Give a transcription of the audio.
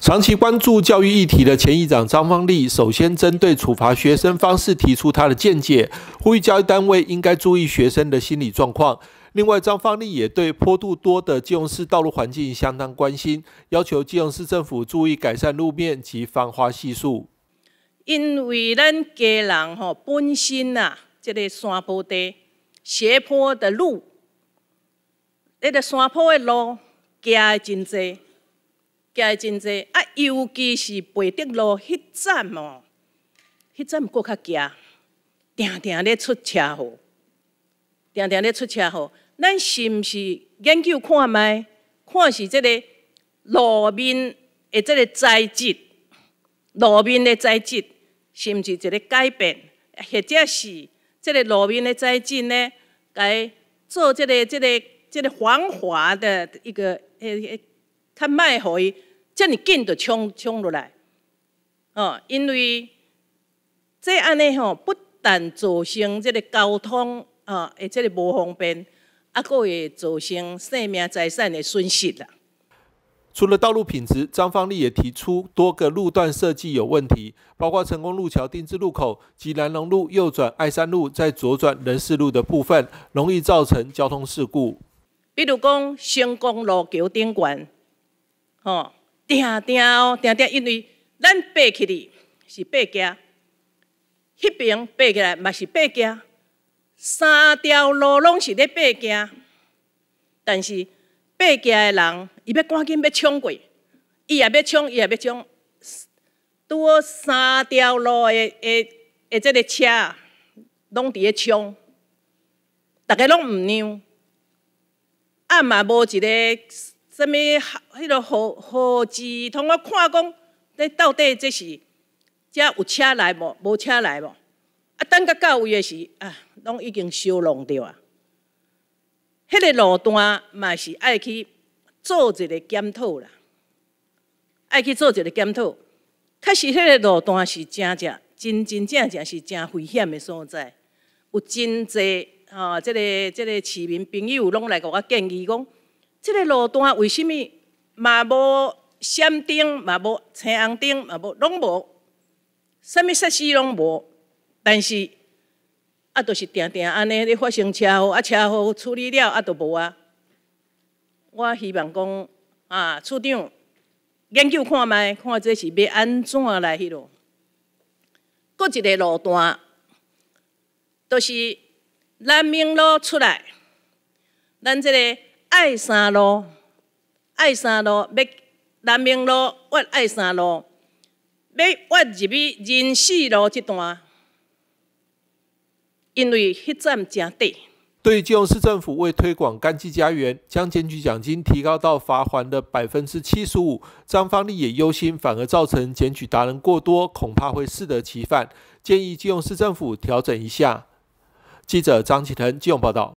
长期关注教育议题的前议长张方丽，首先针对处罚学生方式提出她的见解，呼吁教育单位应该注意学生的心理状况。另外，张方丽也对坡度多的基隆市道路环境相当关心，要求基隆市政府注意改善路面及防滑系数。因为咱家人吼，本身呐，这个山坡地、斜坡的路，那个山坡的路，家真多。真济啊，尤其是北德路迄站哦，迄站过较惊，定定咧出车祸，定定咧出车祸。咱是毋是研究看卖，看是即个路面诶，即个材质，路面诶材质是毋是一个改变，或者是即个路面诶材质呢，伊做即个、即个、即个防滑的一个、诶、诶，去互伊。叫你紧着冲冲落来，哦，因为这安尼吼，不但造成这个交通啊，而且个不方便，啊，佫会造成生命财产的损失啦。除了道路品质，张方丽也提出多个路段设计有问题，包括成功路桥丁字路口及南龙路右转爱山路再左转人事路的部分，容易造成交通事故。比如讲，成功路桥顶管，吼。定定哦，定定，因为咱爬起来是爬架，迄边爬起来嘛是爬架，三条路拢是咧爬架，但是爬架的人伊要赶紧要冲过，伊也要冲，伊也要冲，拄好三条路的的的即个车拢伫咧冲，逐个拢毋让，啊嘛无一个。什物迄个号号志，通我看讲，你到底这是，遮有车来无？无车来无？啊，等个到位的时，啊，拢已经烧融掉啊。迄个路段嘛是爱去做一个检讨啦，爱去做一个检讨。确实，迄个路段是真正真真正正是真危险的所在，有真多哈，即个即个市民朋友拢来给我建议讲。即个路段为甚物嘛无闪灯嘛无红灯嘛无拢无，甚物设施拢无，但是啊，就是定定安尼咧发生车祸，啊车祸处理了啊，都无啊。我希望讲啊，处长研究看觅，看这是欲安怎来迄咯。阁一个路段，就是南明路出来，咱即个。爱三路，爱三路，要南明路越爱三路，要越入去仁四路即段，因为迄站诚短。对于基隆市政府为推广干季家园，将检举奖金提高到罚还的百分之七十五，张方立也忧心，反而造成检举达人过多，恐怕会适得其反，建议基隆市政府调整一下。记者张启腾，基隆报道。